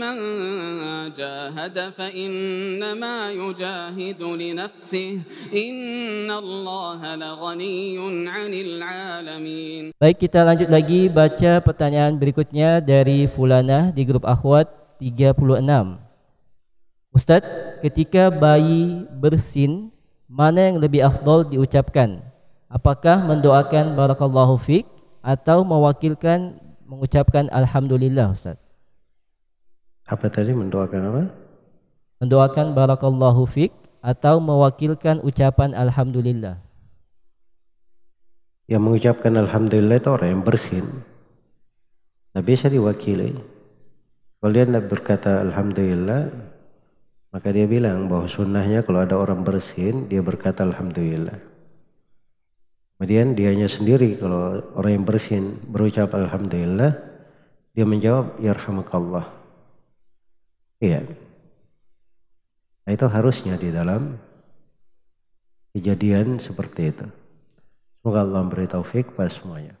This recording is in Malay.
من جاهد فإنما يجاهد لنفسه إن الله لغني عن العالمين Baik kita lanjut lagi baca pertanyaan berikutnya dari Fulana di grup Akhwat 36 Ustaz, ketika bayi bersin, mana yang lebih afdol diucapkan? Apakah mendoakan barakallahu fik atau mewakilkan mengucapkan alhamdulillah Ustaz? Apa tadi mendoakan apa? Mendoakan barakallahu fik atau mewakilkan ucapan alhamdulillah. Yang mengucapkan alhamdulillah itu orang yang bersin. tak biasa diwakili. Kalau dia nak berkata alhamdulillah, maka dia bilang bahawa sunnahnya kalau ada orang bersin, dia berkata alhamdulillah. Kemudian dia hanya sendiri kalau orang yang bersin berucap alhamdulillah, dia menjawab ya yarhamakallah. Iya. Itu harusnya di dalam kejadian seperti itu. Semoga Allah memberi taufik pada semuanya.